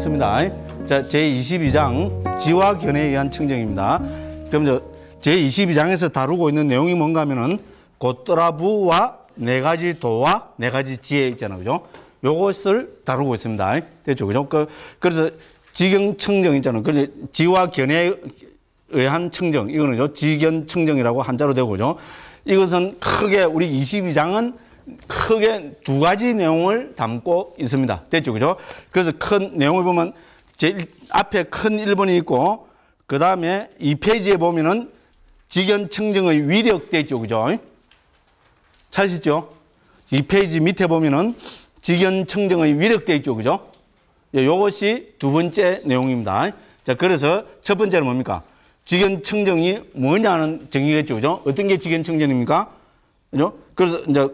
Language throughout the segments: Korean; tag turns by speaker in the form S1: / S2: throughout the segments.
S1: 하겠습니다. 자, 제22장 지와 견에 의한 청정입니다. 그럼 저 제22장에서 다루고 있는 내용이 뭔가 하면은 고트라부와 네 가지 도와 네 가지 지혜 있잖아요. 그죠? 요것을 다루고 있습니다. 됐죠? 그죠? 그, 그래서 지경 청정 있잖아요. 그 지와 견에 의한 청정. 이거는 요 지견 청정이라고 한자로 되고죠. 이것은 크게 우리 22장은 크게 두 가지 내용을 담고 있습니다. 됐죠? 그죠? 그래서 큰 내용을 보면 제일 앞에 큰 1번이 있고 그 다음에 2페이지에 보면은 직연 청정의 위력 됐죠. 그죠? 찾으시죠? 2페이지 밑에 보면은 직연 청정의 위력 돼죠 그죠? 예, 요것이 두 번째 내용입니다. 자, 그래서 첫 번째는 뭡니까? 직연 청정이 뭐냐는 정의겠죠. 그죠? 어떤 게 직연 청정입니까? 그죠? 그래서 이제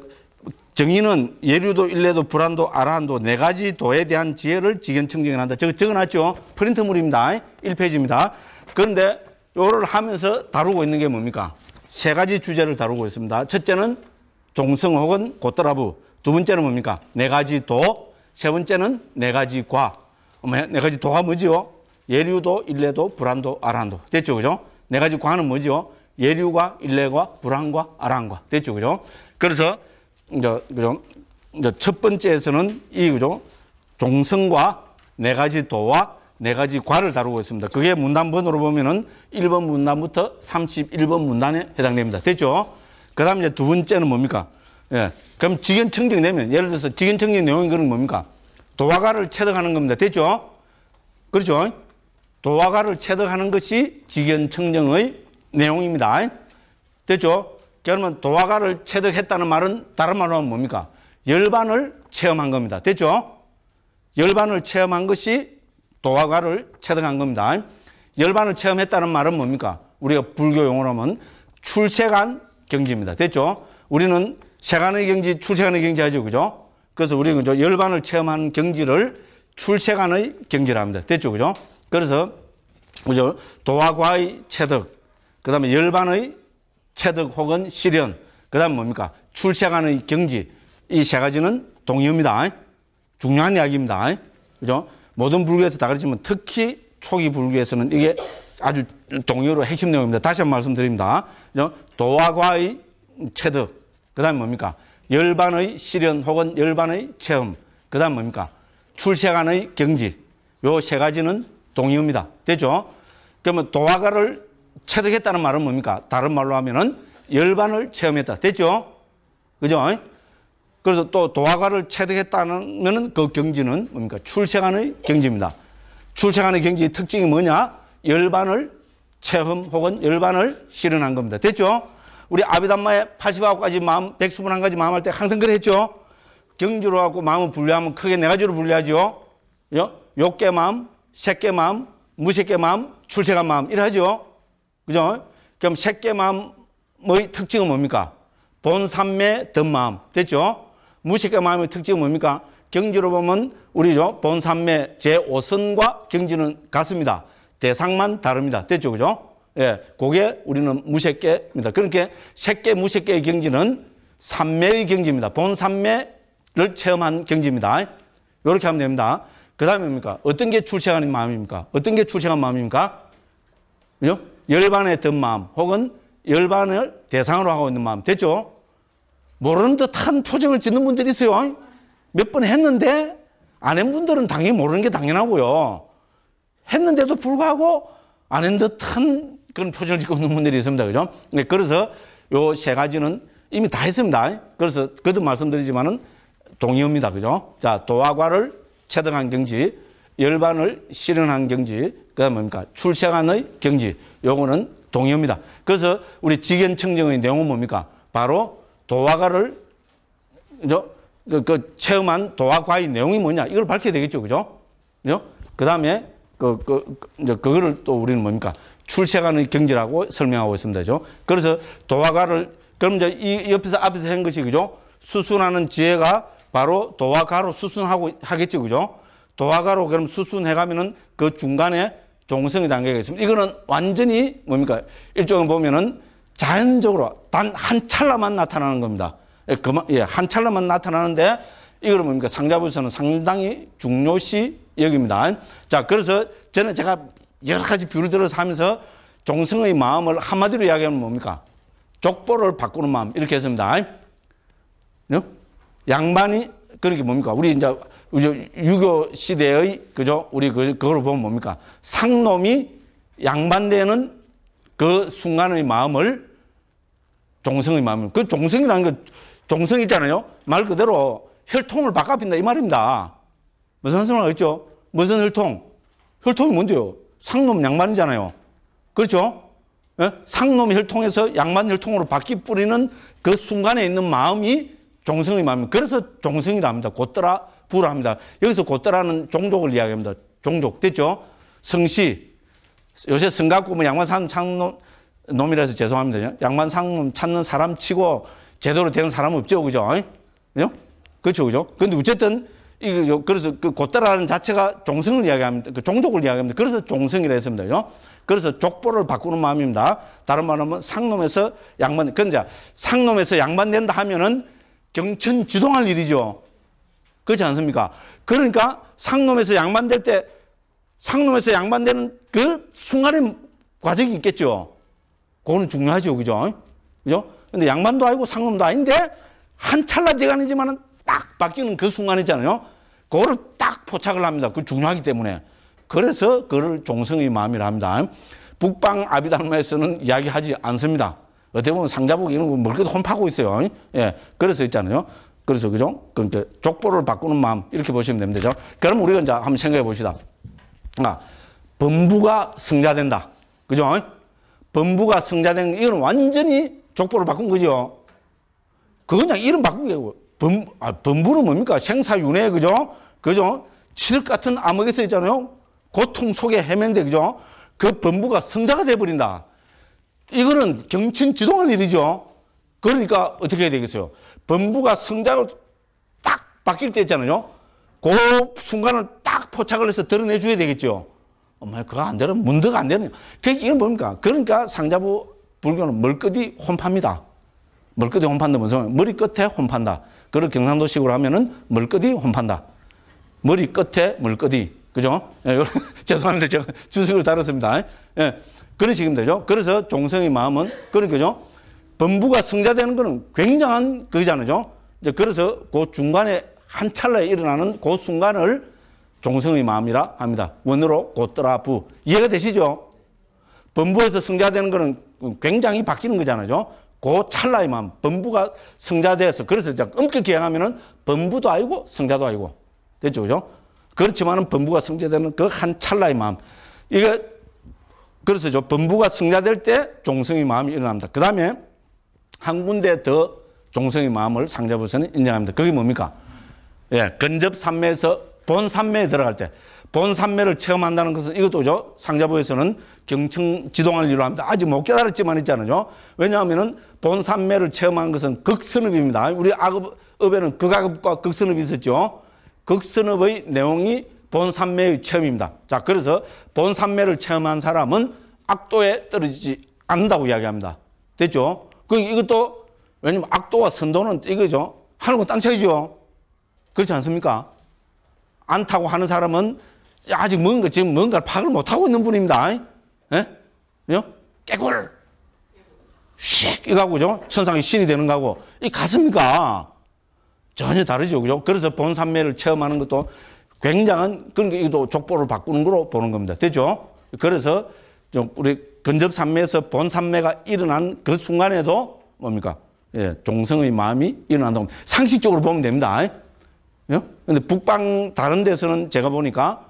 S1: 정의는 예류도, 일례도, 불안도, 아란도 네 가지 도에 대한 지혜를 직연청정 한다. 저거 적어놨죠? 프린트물입니다. 1페이지입니다. 그런데 요를 하면서 다루고 있는 게 뭡니까? 세 가지 주제를 다루고 있습니다. 첫째는 종성 혹은 고따라부. 두 번째는 뭡니까? 네 가지 도. 세 번째는 네 가지 과. 네 가지 도가 뭐지요? 예류도, 일례도, 불안도, 아란도. 됐죠? 그죠? 네 가지 과는 뭐지요? 예류과, 일례과, 불안과, 아란과. 됐죠? 그죠? 그래서 이제 그죠? 이제 첫 번째에서는 이 그죠? 종성과 네 가지 도와 네 가지 과를 다루고 있습니다. 그게 문단번호로 보면은 1번 문단부터 31번 문단에 해당됩니다. 됐죠? 그다음 이제 두 번째는 뭡니까? 예. 그럼 직연 청정 내면 예를 들어서 직연 청정 내용이 그런 뭡니까? 도화가를 체득하는 겁니다. 됐죠? 그렇죠? 도화가를 체득하는 것이 직연 청정의 내용입니다. 됐죠? 그러면 도화가를 체득했다는 말은 다른 말로 하면 뭡니까? 열반을 체험한 겁니다. 됐죠? 열반을 체험한 것이 도화가를 체득한 겁니다. 열반을 체험했다는 말은 뭡니까? 우리가 불교 용어로 하면 출세간 경지입니다. 됐죠? 우리는 세간의 경지, 출세간의 경지 하죠. 그죠? 그래서 우리는 그죠? 열반을 체험한 경지를 출세간의 경지라 합니다. 됐죠? 그죠? 그래서 그죠? 도화과의 체득, 그 다음에 열반의 체득 혹은 실현. 그 다음 뭡니까? 출생하는 경지. 이 세 가지는 동의입니다. 중요한 이야기입니다. 그죠? 모든 불교에서 다 그렇지만 특히 초기 불교에서는 이게 아주 동의로 핵심 내용입니다. 다시 한 번 말씀드립니다. 그죠? 도화과의 체득. 그 다음 뭡니까? 열반의 실현 혹은 열반의 체험. 그 다음 뭡니까? 출세간의 경지. 요 세 가지는 동의입니다. 되죠? 그러면 도화가를 체득했다는 말은 뭡니까? 다른 말로 하면은 열반을 체험했다. 됐죠? 그죠? 그래서 또 도화가를 체득했다면은 그 경지는 뭡니까? 출생한의 경지입니다. 출생한의 경지의 특징이 뭐냐? 열반을 체험 혹은 열반을 실현한 겁니다. 됐죠? 우리 아비담마의 89가지 마음, 121가지 마음 할 때 항상 그랬죠? 경주로 하고 마음을 분류하면 크게 네 가지로 분류하죠? 욕계 마음, 새계 마음, 무색계 마음, 출생한 마음, 이래하죠 그죠? 그럼 새끼 마음의 특징은 뭡니까? 본삼매 덧마음. 됐죠? 무식의 마음의 특징은 뭡니까? 경지로 보면 우리죠. 본삼매 제5선과 경지는 같습니다. 대상만 다릅니다. 됐죠? 그죠? 예. 그게 우리는 무색계입니다. 그렇게 그러니까 색계, 무색계의 경지는 삼매의 경지입니다. 본삼매를 체험한 경지입니다. 이렇게 하면 됩니다. 그 다음에 뭡니까? 어떤 게 출생하는 마음입니까? 어떤 게 출생한 마음입니까? 그죠? 열반에 든 마음 혹은 열반을 대상으로 하고 있는 마음 됐죠? 모르는 듯한 표정을 짓는 분들이 있어요. 몇 번 했는데 안 한 분들은 당연히 모르는 게 당연하고요. 했는데도 불구하고 안 한 듯한 그런 표정을 짓고 있는 분들이 있습니다. 그죠? 네, 그래서 요 세 가지는 이미 다 했습니다. 그래서 그도 말씀드리지만은 동의합니다. 그죠? 자, 도화과를 체득한 경지, 열반을 실현한 경지, 그 다음에 뭡니까? 출생한의 경지. 요거는 동의어입니다. 그래서 우리 직연 청정의 내용은 뭡니까? 바로 도화가를 그죠? 그, 그 체험한 도화과의 내용이 뭐냐? 이걸 밝혀야 되겠죠. 그죠? 그죠? 그다음에 그, 그, 이제 그거를 또 우리는 뭡니까? 출세가는 경제라고 설명하고 있습니다. 그죠? 그래서 도화가를, 그럼 이제 이 옆에서 앞에서 한 것이, 그죠? 수순하는 지혜가 바로 도화가로 수순하고 하겠죠. 그죠? 도화가로 그럼 수순해가면은 그 중간에 종성의 단계가 있습니다. 이거는 완전히 뭡니까? 일종의 보면은 자연적으로 단 한 찰나만 나타나는 겁니다. 예, 그만, 예, 한 찰나만 나타나는데 이거는 뭡니까? 상자부에서는 상당히 중요시 여기입니다 자, 그래서 저는 제가 여러 가지 비유를 들어서 하면서 종성의 마음을 한마디로 이야기하면 뭡니까? 족보를 바꾸는 마음. 이렇게 했습니다. 양반이, 그렇게 뭡니까? 우리 이제 유교 시대의 그죠? 우리 그 그걸 보면 뭡니까? 상놈이 양반되는 그 순간의 마음을 종성의 마음을 그 종성이라는 게 종성 있잖아요. 말 그대로 혈통을 바꿔핀다 이 말입니다. 무슨 소리 알죠? 그렇죠? 무슨 혈통? 혈통이 뭔데요? 상놈 양반이잖아요. 그렇죠? 예? 상놈 혈통에서 양반 혈통으로 바뀌 뿌리는 그 순간에 있는 마음이 종성의 마음입니다. 그래서 종성이랍니다곧따라 불합니다. 여기서 곧다라는 종족을 이야기합니다. 종족. 됐죠? 성씨. 요새 성갖고 뭐 양만상 창놈, 놈이라서 죄송합니다. 양반상놈 찾는 사람 치고 제대로 된 사람 은 없죠. 그죠? 그죠? 그렇죠. 그죠? 근데 어쨌든, 이거, 그래서 그 곧다라는 자체가 종성을 이야기합니다. 그 종족을 이야기합니다. 그래서 종성이라 했습니다. 그죠? 그래서 족보를 바꾸는 마음입니다. 다른 말로 하면 상놈에서 양반, 근자 그러니까 상놈에서 양반된다 하면은 경천 주동할 일이죠. 그렇지 않습니까? 그러니까 상놈에서 양반될 때 상놈에서 양반되는 그 순간의 과정이 있겠죠. 그거는 중요하죠. 그죠? 그죠? 근데 양반도 아니고 상놈도 아닌데 한 찰나지간이지만은 딱 바뀌는 그순간있잖아요 그거를 딱 포착을 합니다. 그 중요하기 때문에. 그래서 그를 종성의 마음이라 합니다. 북방 아비달마에서는 이야기하지 않습니다. 어떻게 보면 상자복 이런 거멀도 뭐 혼파고 하 있어요. 예. 그래서 있잖아요. 그래서 그죠? 그러니까 족보를 바꾸는 마음 이렇게 보시면 됩니다. 그럼 우리가 이제 한번 생각해 봅시다. 아, 범부가 승자된다. 그죠? 범부가 승자된 이건 완전히 족보를 바꾼 거죠. 그 그냥 이름 바꾼 게고 범, 아, 범부는 뭡니까? 생사윤회 그죠? 그죠? 칠흑 같은 암흑에서 있잖아요. 고통 속에 헤맨데 그죠? 그 범부가 승자가 돼 버린다. 이거는 경천 지동할 일이죠. 그러니까 어떻게 해야 되겠어요? 범부가 성장을 딱 바뀔 때 있잖아요. 그 순간을 딱 포착을 해서 드러내줘야 되겠죠. 엄마, 그거 안 되면 문득 안 되는. 그, 이게 뭡니까? 그러니까 상자부 불교는 멀끝이 혼파입니다. 멀끝이 혼판다 무슨 말이에요? 머리 끝에 혼판다. 그걸 경상도식으로 하면은 멀끝이 혼판다. 머리 끝에 멀끝이 그죠? 예, 죄송합니다. 제가 주석을 다뤘습니다. 예, 그런 식이면 되죠. 그래서 종성의 마음은 그런 거죠. 범부가 승자되는 것은 굉장한 거잖아요. 그래서 그 중간에 한 찰나에 일어나는 그 순간을 종성의 마음이라 합니다. 원으로 곧더라부 이해가 되시죠? 범부에서 성자되는 것은 굉장히 바뀌는 거잖아요. 그 찰나의 마음, 범부가 성자되어서 그래서 엄격히 행하면 범부도 아니고 성자도 아니고 됐죠, 그죠? 그렇지만 범부가 성자되는 그 한 찰나의 마음, 이게 그래서 범부가 성자될 때 종성의 마음이 일어납니다. 그 다음에 한 군데 더 종성의 마음을 상자부서는 인정합니다. 그게 뭡니까? 예, 근접 삼매에서 본 삼매에 들어갈 때, 본 삼매를 체험한다는 것은 이것도죠. 상자부에서는 경청 지동을 이루합니다. 아직 못 깨달았지만 있잖아요. 왜냐하면은 본 삼매를 체험한 것은 극선업입니다. 우리 악업에는 극악업과 극선업이 있었죠. 극선업의 내용이 본 삼매의 체험입니다. 자, 그래서 본 삼매를 체험한 사람은 악도에 떨어지지 않는다고 이야기합니다. 됐죠? 그 이것도 왜냐면 악도와 선도는 이거죠. 하늘과 땅 차이죠. 그렇지 않습니까? 안타고 하는 사람은 아직 뭔가 지금 뭔가를 파악을 못하고 있는 분입니다. 예? 그죠? 깨골. 씩! 이거 하고죠? 천상의 신이 되는 거하고. 이 같습니까? 전혀 다르죠. 그죠? 그래서 본산매를 체험하는 것도 굉장한, 그러니까 이것도 족보를 바꾸는 거로 보는 겁니다. 되죠? 그래서 좀 우리 근접산매에서 본산매가 일어난 그 순간에도 뭡니까? 예, 종성의 마음이 일어난다고. 상식적으로 보면 됩니다. 예? 근데 북방 다른 데서는 제가 보니까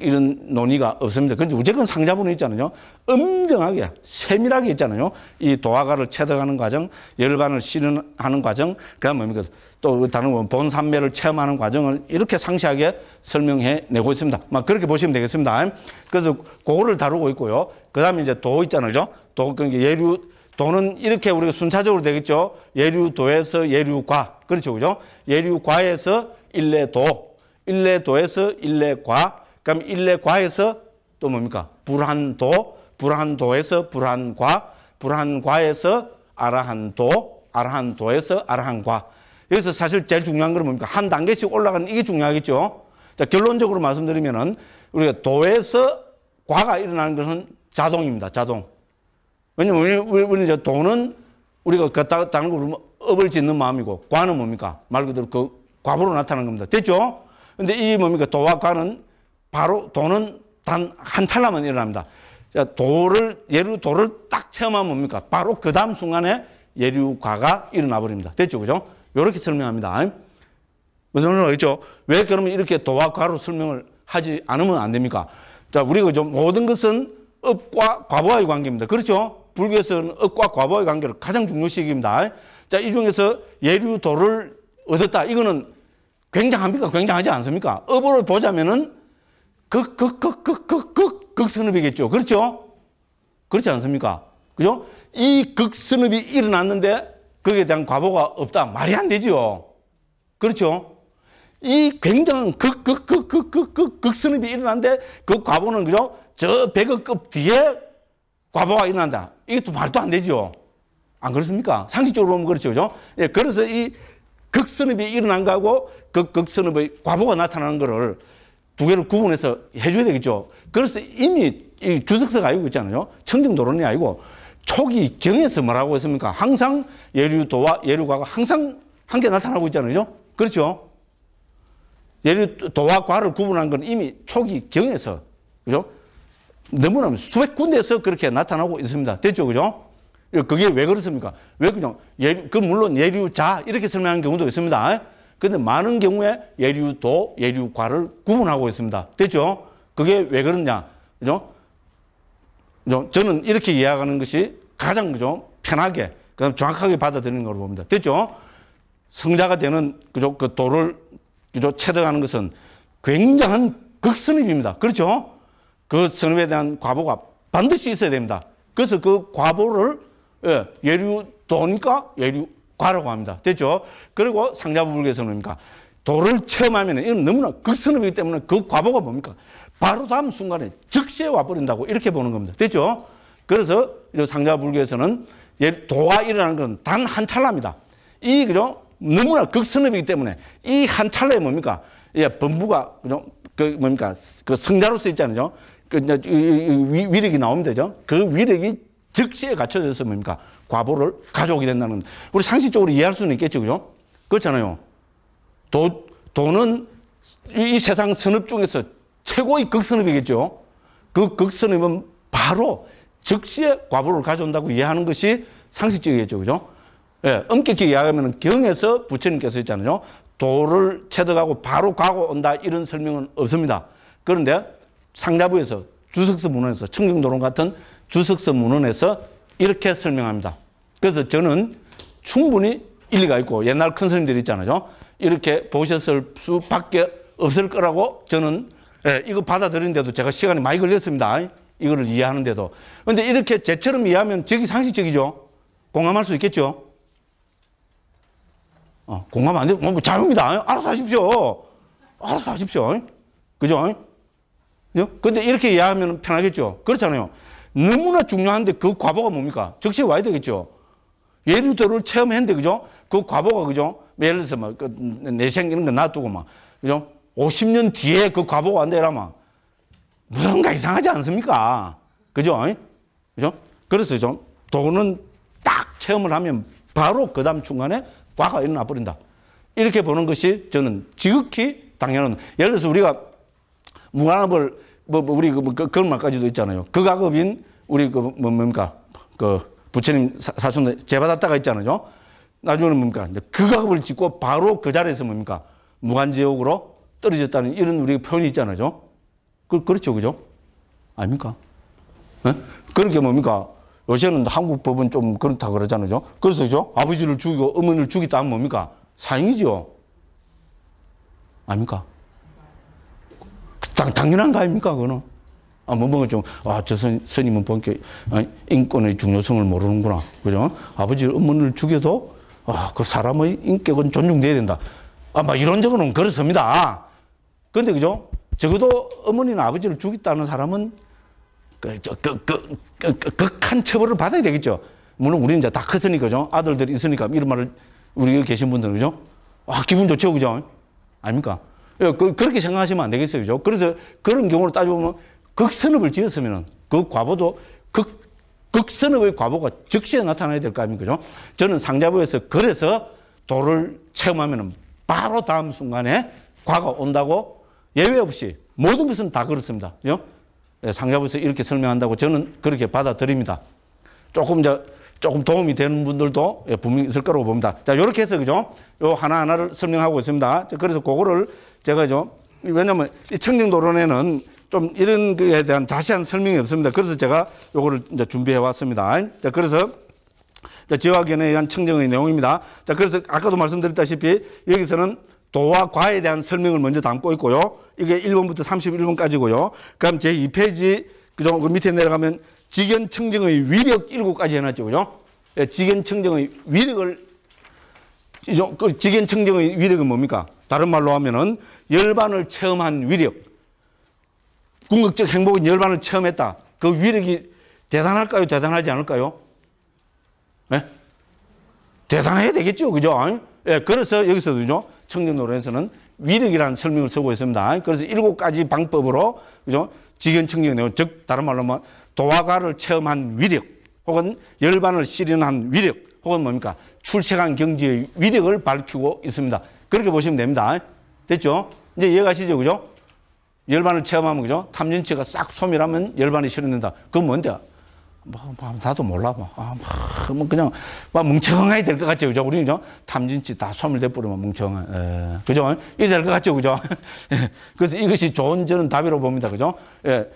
S1: 이런 논의가 없습니다. 그런데 어쨌건 상자본에 있잖아요. 엄정하게, 세밀하게 있잖아요. 이 도화가를 체득하는 과정, 열반을 실현하는 과정, 그 다음 뭡니까? 또 다른 본산매를 체험하는 과정을 이렇게 상세하게 설명해 내고 있습니다. 막 그렇게 보시면 되겠습니다. 그래서 그거를 다루고 있고요. 그 다음에 이제 도 있잖아요. 도, 그러니까 예류, 도는 이렇게 우리가 순차적으로 되겠죠. 예류도에서 예류과. 그렇죠. 그죠? 예류과에서 일례도. 일례도에서 일례과. 그럼 일례과에서 또 뭡니까? 불한도. 불한도에서 불한과. 불한과에서 아라한도. 아라한도에서 아라한과. 여기서 사실 제일 중요한 건 뭡니까? 한 단계씩 올라가는 이게 중요하겠죠. 자, 결론적으로 말씀드리면은 우리가 도에서 과가 일어나는 것은 자동입니다. 자동. 왜냐면 우리, 우리 이제 돈은 우리가 걷다 그 다는 걸 업을 짓는 마음이고 관은 뭡니까? 말 그대로 그 과부로 나타나는 겁니다. 됐죠? 근데 이 뭡니까? 도와 관은 바로 돈은 단한 찰나만 일어납니다. 자, 도를 예류 도를 딱 체험하면 뭡니까? 바로 그 다음 순간에 예류과가 일어나 버립니다. 됐죠? 그죠? 이렇게 설명합니다. 무슨 말인지 알겠죠? 왜 그러면 이렇게 도와 과로 설명을 하지 않으면 안 됩니까? 자, 우리가 좀 모든 것은 업과 과부와의 관계입니다. 그렇죠? 불교에서는 업과 과부와의 관계를 가장 중요시 입니다 자, 이 중에서 예류도를 얻었다. 이거는 굉장합니까? 굉장하지 않습니까? 업으로 보자면은 극, 극, 극, 극, 극, 극, 극선업이겠죠. 그렇죠? 그렇지 않습니까? 그죠? 이 극선업이 일어났는데 거기에 대한 과보가 없다. 말이 안 되지요. 그렇죠? 이 굉장한 극, 극, 극, 극, 극, 극, 극선업이 일어났는데 그 과보는 그죠? 저 백억급 뒤에 과보가 일어난다. 이것도 말도 안 되죠. 안 그렇습니까? 상식적으로 보면 그렇죠. 그죠? 예, 그래서 이 극선업이 일어난 거하고 극극선업의 그 과부가 나타나는 거를 두 개를 구분해서 해줘야 되겠죠. 그래서 이미 이 주석서가 알고 있잖아요. 청정도론이 아니고 초기 경에서 뭐라고 했습니까? 항상 예류도와 예류과가 항상 한개 나타나고 있잖아요. 그렇죠? 예류도와 과를 구분한 건 이미 초기 경에서, 그죠? 너무나 수백 군데에서 그렇게 나타나고 있습니다. 됐죠? 그죠? 예, 그게 왜 그렇습니까? 왜 그냥, 예류, 그 물론 예류자, 이렇게 설명하는 경우도 있습니다. 근데 많은 경우에 예류도, 예류과를 구분하고 있습니다. 됐죠? 그게 왜 그러냐? 그죠? 저는 이렇게 이해하는 것이 가장 그죠? 편하게, 그 정확하게 받아들이는 걸로 봅니다. 됐죠? 성자가 되는 그죠? 그 도를 그죠? 체득하는 것은 굉장한 극선입니다. 그렇죠? 그 선업에 대한 과보가 반드시 있어야 됩니다. 그래서 그 과보를 예, 류도니까 예류과라고 합니다. 됐죠? 그리고 상자부불계 선업입니까? 도를 체험하면 이건 너무나 극선업이기 때문에 그 과보가 뭡니까? 바로 다음 순간에 즉시 와버린다고 이렇게 보는 겁니다. 됐죠? 그래서 상자불교에서는 예, 도가 일어나는 건단한 찰나입니다. 이 그죠? 너무나 극선업이기 때문에 이 한 찰나에 뭡니까? 예, 범부가 그죠? 그 뭡니까? 그 성자로서 있잖아요. 그 이제 위력이 나오면 되죠. 그 위력이 즉시에 갖춰져서 뭡니까? 과보를 가져오게 된다는. 우리 상식적으로 이해할 수는 있겠죠. 그죠? 그렇잖아요. 도, 돈은 이, 이 세상 선업 중에서 최고의 극선업이겠죠. 그 극선업은 바로 즉시에 과보를 가져온다고 이해하는 것이 상식적이겠죠. 그죠? 예, 엄격히 이야기하면 경에서 부처님께서 했잖아요. 도를 체득하고 바로 가고 온다 이런 설명은 없습니다. 그런데 상자부에서 주석서 문헌에서 청경도론 같은 주석서 문헌에서 이렇게 설명합니다. 그래서 저는 충분히 일리가 있고 옛날 큰 스님들 있잖아요. 이렇게 보셨을 수밖에 없을 거라고 저는 예, 이거 받아들인데도 제가 시간이 많이 걸렸습니다. 이거를 이해하는데도. 근데 이렇게 제처럼 이해하면 저기 상식적이죠. 공감할 수 있겠죠. 어, 공감 안 되면 뭐, 뭐 자유입니다. 알아서 하십시오. 알아서 하십시오. 그죠? 예? 근데 이렇게 이해하면 편하겠죠. 그렇잖아요. 너무나 중요한데 그 과보가 뭡니까? 즉시 와야 되겠죠. 예루도를 체험했는데, 그죠? 그 과보가, 그죠? 뭐 예를 들어서 막, 뭐 그, 내생기는 거 놔두고 막, 그죠? 50년 뒤에 그 과보가 안 되라마. 뭔가 이상하지 않습니까? 그죠? 그죠? 그래서 좀, 도는 딱 체험을 하면 바로 그 다음 중간에 과가 일어나 버린다. 이렇게 보는 것이 저는 지극히 당연한, 예를 들어서 우리가 무화합을 뭐, 뭐 우리 그, 뭐 그런 말까지도 있잖아요. 극악업인 그 우리 그 뭐, 뭡니까 그 부처님 사순 재받았다가 있잖아요. 나중에는 뭡니까 극악업을 그 짓고 바로 그 자리에서 뭡니까 무간지옥으로 떨어졌다는 이런 우리 표현이 있잖아요. 그 그렇죠, 그죠? 아닙니까? 네? 그렇게 뭡니까? 요새는 한국 법은 좀 그렇다 그러잖아요. 그래서 죠 아버지를 죽이고 어머니를 죽이다 하면 뭡니까? 사형이죠. 아닙니까? 당, 당연한 거 아닙니까, 그거는? 아, 뭐, 뭔 좀, 아, 저 선, 스님은 본격, 인권의 중요성을 모르는구나. 그죠? 아버지 어머니를 죽여도, 아, 그 사람의 인격은 존중돼야 된다. 아마 이론적으로는 그렇습니다. 근데 그죠? 적어도 어머니나 아버지를 죽였다는 사람은 그, 그, 그, 그, 극한 처벌을 받아야 되겠죠. 물론 우리는 이제 다 컸으니까, 죠 아들들이 있으니까 이런 말을 우리 여기 계신 분들은, 그죠? 아, 기분 좋죠, 그죠? 아닙니까? 예, 그, 그렇게 생각하시면 안 되겠어요. 그죠? 그래서 그런 경우를 따져보면 극선업을 지었으면그 과보도 극, 극선업의 과보가 즉시 나타나야 될 거 아닙니까? 그죠? 저는 상자부에서 그래서 도를 체험하면 바로 다음 순간에 과가 온다고 예외 없이 모든 것은 다 그렇습니다. 그죠? 예, 상자부에서 이렇게 설명한다고 저는 그렇게 받아들입니다. 조금 이 조금 도움이 되는 분들도 예, 분명히 있을 거라고 봅니다. 자, 요렇게 해서 그죠? 요 하나하나를 설명하고 있습니다. 그래서 그거를 제가 좀 왜냐면 이 청정도론에는 좀 이런 거에 대한 자세한 설명이 없습니다. 그래서 제가 요거를 이제 준비해 왔습니다. 자, 그래서 자, 지화견에 의한 청정의 내용입니다. 자, 그래서 아까도 말씀드렸다시피 여기서는 도와 과에 대한 설명을 먼저 담고 있고요. 이게 1번부터 31번까지고요. 그럼 제 2페이지 그, 그 밑에 내려가면 직연 청정의 위력 1 7까지 해놨죠. 그죠? 예, 직연 청정의 위력을 그 직연 청정의 위력은 뭡니까? 다른 말로 하면은 열반을 체험한 위력. 궁극적 행복은 열반을 체험했다. 그 위력이 대단할까요? 대단하지 않을까요? 네? 대단해야 되겠죠. 그죠? 예, 그래서 여기서도죠. 청정노래에서는 위력이라는 설명을 쓰고 있습니다. 그래서 일곱 가지 방법으로, 그죠? 직연 청정노래, 즉, 다른 말로 하면 도화가를 체험한 위력, 혹은 열반을 실현한 위력, 혹은 뭡니까? 출세한 경제의 위력을 밝히고 있습니다. 그렇게 보시면 됩니다. 됐죠? 이제 이해가시죠? 그죠? 열반을 체험하면 그죠? 탐진치가 싹 소멸하면 열반이 실현된다. 그건 뭔데? 뭐, 뭐, 나도 몰라 뭐. 아, 뭐, 뭐 그냥 막멍청하야될 것 같죠. 그죠? 우리 그죠? 탐진치 다 소멸돼 버리면 멍청해. 예. 그죠? 이 될 것 같죠. 그죠? 그래서 이것이 좋은 저는 답이라고 봅니다. 그죠? 예.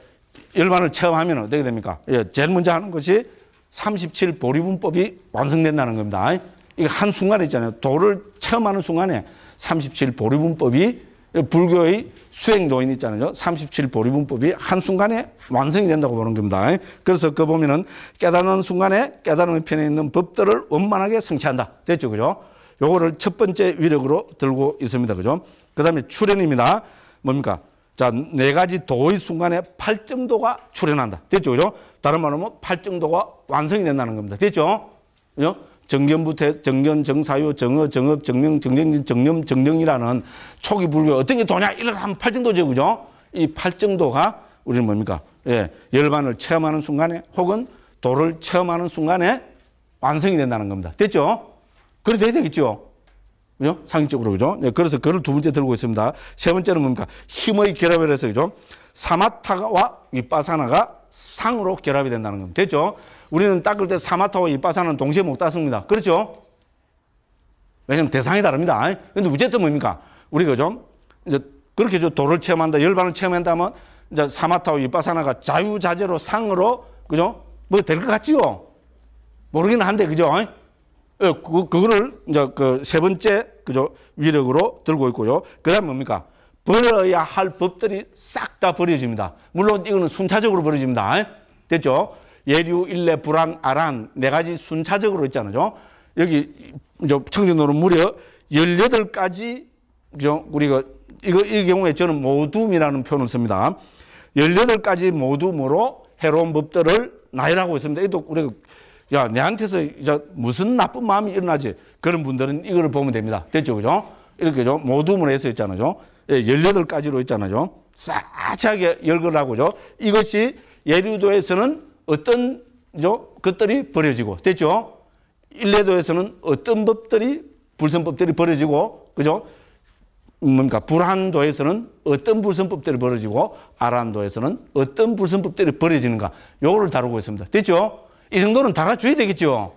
S1: 열반을 체험하면 어떻게 됩니까? 예. 제일 먼저 하는 것이 37 보리분법이 완성된다는 겁니다. 이거 한순간에 있잖아요. 도를 체험하는 순간에 37 보리분법이 불교의 수행 도인 있잖아요. 37 보리분법이 한순간에 완성이 된다고 보는 겁니다. 그래서 그 보면은 깨닫는 순간에 깨달음의 편에 있는 법들을 원만하게 성취한다. 됐죠? 그죠? 요거를 첫 번째 위력으로 들고 있습니다. 그죠? 그 다음에 출현입니다. 뭡니까? 자, 네 가지 도의 순간에 팔정도가 출현한다. 됐죠? 그죠? 다른 말로 하면 팔정도가 완성이 된다는 겁니다. 됐죠? 그죠? 정견부 대, 정견, 정사유, 정어, 정업, 정명, 정정, 정념, 정령이라는 초기 불교 어떤 게 도냐? 이런 한 팔정도죠, 그죠? 이 팔정도가 우리는 뭡니까? 예, 열반을 체험하는 순간에 혹은 도를 체험하는 순간에 완성이 된다는 겁니다. 됐죠? 그래 도해야 되겠죠? 그죠? 상식적으로, 그죠? 예, 그래서 그걸 두 번째 들고 있습니다. 세 번째는 뭡니까? 힘의 결합을 해서, 그죠? 사마타와 이빠사나가 상으로 결합이 된다는 겁니다. 됐죠? 우리는 닦을 때 사마타와 일바사는 동시에 못 닦습니다. 그렇죠? 왜냐면 대상이 다릅니다. 근데 우제트 뭡니까? 우리가 좀, 이제 그렇게 도를 체험한다, 열반을 체험한다면 이제 사마타와 일바사나가 자유자재로 상으로, 그죠? 뭐될 것 같지요? 모르긴 한데, 그죠? 예, 그, 그거를 이제 그 세 번째, 그죠? 위력으로 들고 있고요. 그 다음 뭡니까? 버려야 할 법들이 싹 다 버려집니다. 물론 이거는 순차적으로 버려집니다. 됐죠? 예류, 일레, 불안, 아란 네 가지 순차적으로 있잖아요. 여기 청정도는 무려 18가지 그 우리가 이거 이 경우에 저는 모둠이라는 표현을 씁니다. 18가지 모둠으로 해로운 법들을 나열하고 있습니다. 이도 우리가 야, 내한테서 이제 무슨 나쁜 마음이 일어나지? 그런 분들은 이거를 보면 됩니다. 됐죠? 그죠? 이렇게 죠 모둠으로 해서 있잖아요. 예, 열여덟 가지로 있잖아요. 싸차게 열거라고죠. 이것이 예류도에서는 어떤 것들이 버려지고 됐죠? 일례도에서는 어떤 법들이 불선법들이 버려지고 그죠? 뭡니까? 음, 그러니까 불한도에서는 어떤 불선법들이 벌어지고 아란도에서는 어떤 불선법들이 벌어지는가 요거를 다루고 있습니다. 됐죠? 이 정도는 다아줘야 되겠죠?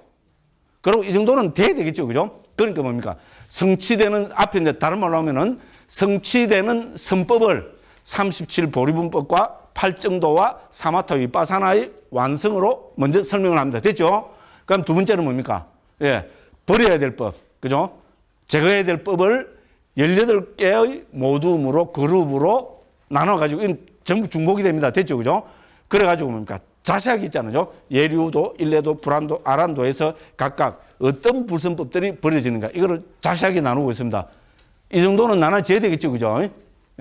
S1: 그리고 이 정도는 돼야 되겠죠? 그죠? 그러니까 뭡니까? 성취되는 앞에 이제 다른 말로 하면은 성취되는 선법을 37보리분법과 팔정도와 사마토윗빠사나의 완성으로 먼저 설명을 합니다. 됐죠? 그럼 두 번째는 뭡니까? 예. 버려야 될 법. 그죠? 제거해야 될 법을 18개의 모둠으로, 그룹으로 나눠가지고, 전부 중복이 됩니다. 됐죠? 그죠? 그래가지고 뭡니까? 자세하게 있잖아요. 예류도, 일례도, 불안도, 아란도에서 각각 어떤 불선법들이 벌어지는가. 이거를 자세하게 나누고 있습니다. 이 정도는 나눠져야 되겠죠, 그죠?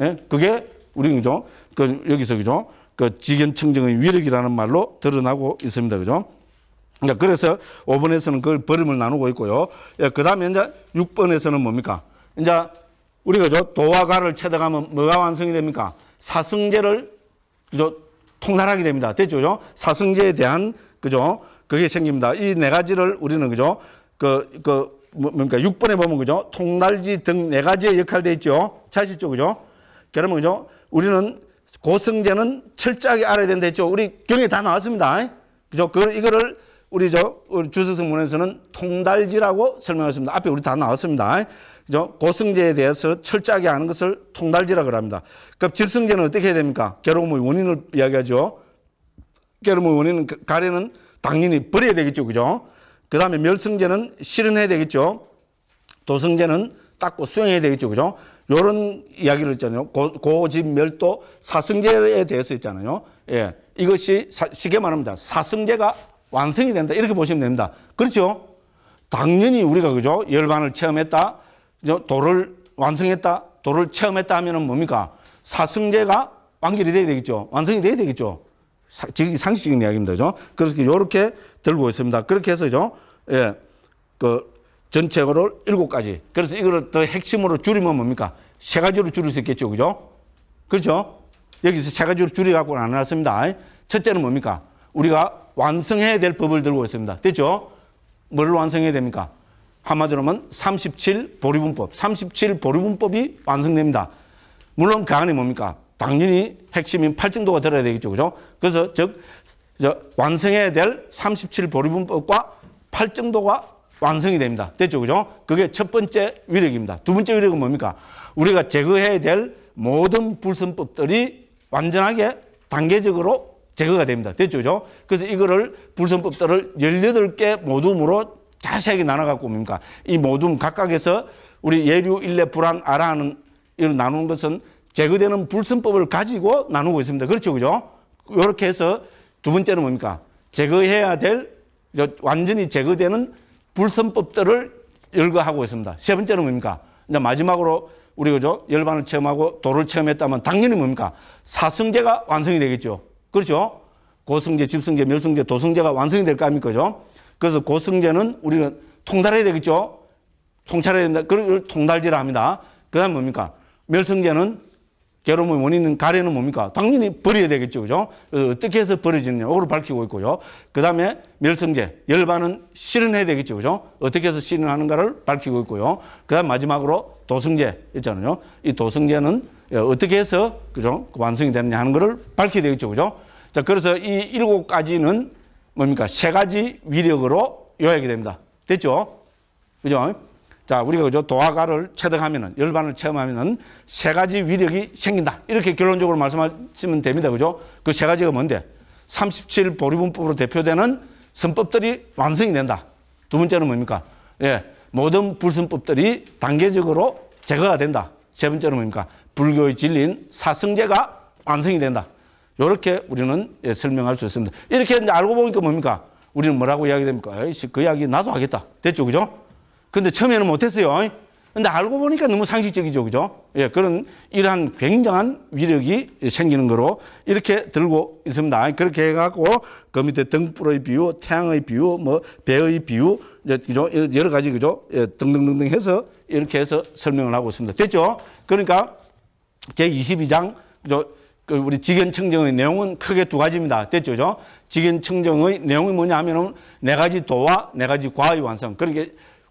S1: 예? 그게 우리 그죠? 그 여기서 그죠? 그 직연 청정의 위력이라는 말로 드러나고 있습니다, 그죠? 그러니까 그래서 5번에서는 그걸 버림을 나누고 있고요. 예, 그다음에 이제 6번에서는 뭡니까? 이제 우리가 저 도와 가를 채득하면 뭐가 완성이 됩니까? 사승제를 그죠? 통달하게 됩니다. 됐죠? 그죠? 사승제에 대한 그죠? 그게 생깁니다. 이 네 가지를 우리는 그죠? 그, 그, 뭡니까? 뭐, 6번에 보면 그죠? 통날지 등 네 가지의 역할이 있죠. 자시죠 그죠? 그러면 그죠? 우리는 고성제는 철저하게 알아야 된다 했죠. 우리 경에 다 나왔습니다. 그죠? 그 이거를 우리 저주스성문에서는 통달지라고 설명했습니다. 앞에 우리 다 나왔습니다. 그죠? 고성제에 대해서 철저하게 아는 것을 통달지라고 합니다. 그럼 질성제는 어떻게 해야 됩니까? 괴로움의 원인을 이야기하죠. 괴로움의 원인은 그 가래는 당연히 버려야 되겠죠. 그죠? 그 다음에 멸성제는 실현해야 되겠죠. 도성제는 닦고 수행해야 되겠죠. 그죠? 요런 이야기를 했잖아요. 고, 고집, 멸도, 사승제에 대해서 했잖아요 예. 이것이 사, 쉽게 말합니다. 사승제가 완성이 된다. 이렇게 보시면 됩니다. 그렇죠? 당연히 우리가 그죠? 열반을 체험했다. 그 도를 완성했다. 도를 체험했다 하면은 뭡니까? 사승제가 완결이 돼야 되겠죠. 완성이 돼야 되겠죠. 지금 상식적인 이야기입니다. 그죠? 그래서 요렇게 들고 있습니다. 그렇게 해서, 죠 예. 그 전체를 일곱 가지. 그래서 이거를 더 핵심으로 줄이면 뭡니까? 세 가지로 줄일 수 있겠죠. 그죠? 그죠? 여기서 세 가지로 줄여갖고 나눴습니다. 첫째는 뭡니까? 우리가 완성해야 될 법을 들고 있습니다. 됐죠? 뭘 완성해야 됩니까? 한마디로 하면 37 보리분법. 37 보리분법이 완성됩니다. 물론 그 안에 뭡니까? 당연히 핵심인 팔정도가 들어야 되겠죠. 그죠? 그래서 즉, 저 완성해야 될 37보리분법과 팔정도가 완성이 됩니다. 됐죠. 그죠? 그게 첫 번째 위력입니다. 두 번째 위력은 뭡니까? 우리가 제거해야 될 모든 불선법들이 완전하게 단계적으로 제거가 됩니다. 됐죠. 그죠? 그래서 이거를 불선법들을 18개 모둠으로 자세하게 나눠갖고 뭡니까? 이 모둠 각각에서 우리 예류, 일례, 불안, 아라는 이런 나누는 것은 제거되는 불순법을 가지고 나누고 있습니다. 그렇죠, 그죠? 이렇게 해서 두 번째는 뭡니까? 제거해야 될 완전히 제거되는 불선법들을 열거하고 있습니다. 세 번째는 뭡니까? 이제 마지막으로 우리 그죠? 열반을 체험하고 도를 체험했다면 당연히 뭡니까? 사성제가 완성이 되겠죠. 그렇죠? 고성제, 집성제, 멸성제, 도성제가 완성이 될 거 아닙니까? 그죠? 그래서 고성제는 우리는 통달해야 되겠죠. 통찰해야 된다. 그걸 통달제라 합니다. 그 다음 뭡니까? 멸성제는 괴로움의 원인은 가래는 뭡니까? 당연히 버려야 되겠죠. 그죠? 어, 떻게 해서 버려지느냐. 그걸 밝히고 있고요. 그 다음에 멸성제, 열반은 실현해야 되겠죠. 그죠? 어떻게 해서 실현하는가를 밝히고 있고요. 그 다음 마지막으로 도성제 있잖아요. 이 도성제는 예, 어떻게 해서, 그죠? 완성이 되느냐 하는 것을 밝혀야 되겠죠. 그죠? 자, 그래서 이 일곱 가지는 뭡니까? 세 가지 위력으로 요약이 됩니다. 됐죠? 그죠? 자, 우리가 그죠? 도화가를 체득하면은, 열반을 체험하면은 세 가지 위력이 생긴다. 이렇게 결론적으로 말씀하시면 됩니다. 그죠? 그 세 가지가 뭔데? 37 보리분법으로 대표되는 선법들이 완성이 된다. 두 번째는 뭡니까? 예. 모든 불선법들이 단계적으로 제거가 된다. 세 번째는 뭡니까? 불교의 진리인 사성제가 완성이 된다. 이렇게 우리는 예, 설명할 수 있습니다. 이렇게 이제 알고 보니까 뭡니까? 우리는 뭐라고 이야기 됩니까? 에이씨, 그 이야기 나도 하겠다. 됐죠? 그죠? 근데 처음에는 못했어요. 근데 알고 보니까 너무 상식적이죠. 그죠? 예, 그런 이러한 굉장한 위력이 생기는 거로 이렇게 들고 있습니다. 그렇게 해갖고 그 밑에 등불의 비유, 태양의 비유, 뭐 배의 비유, 그죠? 여러 가지 그죠? 예, 등등등등 해서 이렇게 해서 설명을 하고 있습니다. 됐죠? 그러니까 제 22장 그죠? 그 우리 직연청정의 내용은 크게 두 가지입니다. 됐죠? 그죠? 직연청정의 내용이 뭐냐 하면은 네 가지 도와 네 가지 과의 완성. 그러니까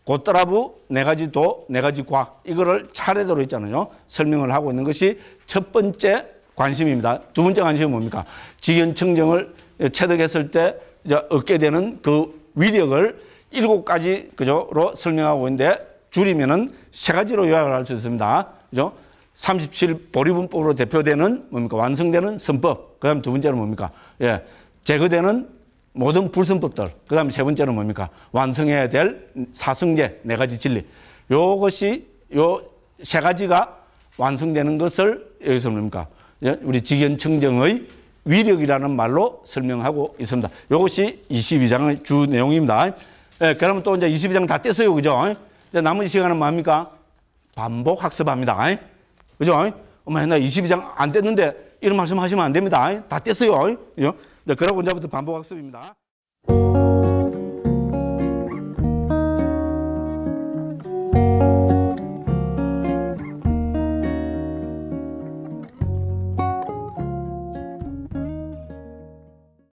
S1: 곧따라부 네 가지 도, 네 가지 과 이거를 차례대로 있잖아요. 설명을 하고 있는 것이 첫 번째 관심입니다. 두 번째 관심이 뭡니까? 지연청정을 체득했을 때 이제 얻게 되는 그 위력을 일곱 가지 그죠로 설명하고 있는데 줄이면은 세 가지로 요약을 할 수 있습니다. 그죠? 37 보리분법으로 대표되는 뭡니까? 완성되는 선법. 그다음 두 번째는 뭡니까? 예. 제거되는 모든 불순법들. 그 다음에 세 번째는 뭡니까? 완성해야 될 사승제 네 가지 진리. 요것이 요 세 가지가 완성되는 것을 여기서 뭡니까? 예, 우리 직연청정의 위력이라는 말로 설명하고 있습니다. 요것이 22장의 주 내용입니다. 예, 그러면 또 이제 22장 다 뗐어요. 그죠? 이제 남은 시간은 뭡니까? 반복 학습합니다. 그죠? 엄마, 나 22장 안 뗐는데 이런 말씀 하시면 안 됩니다. 다 뗐어요. 그죠? 네, 그러고 이제부터 반복학습입니다.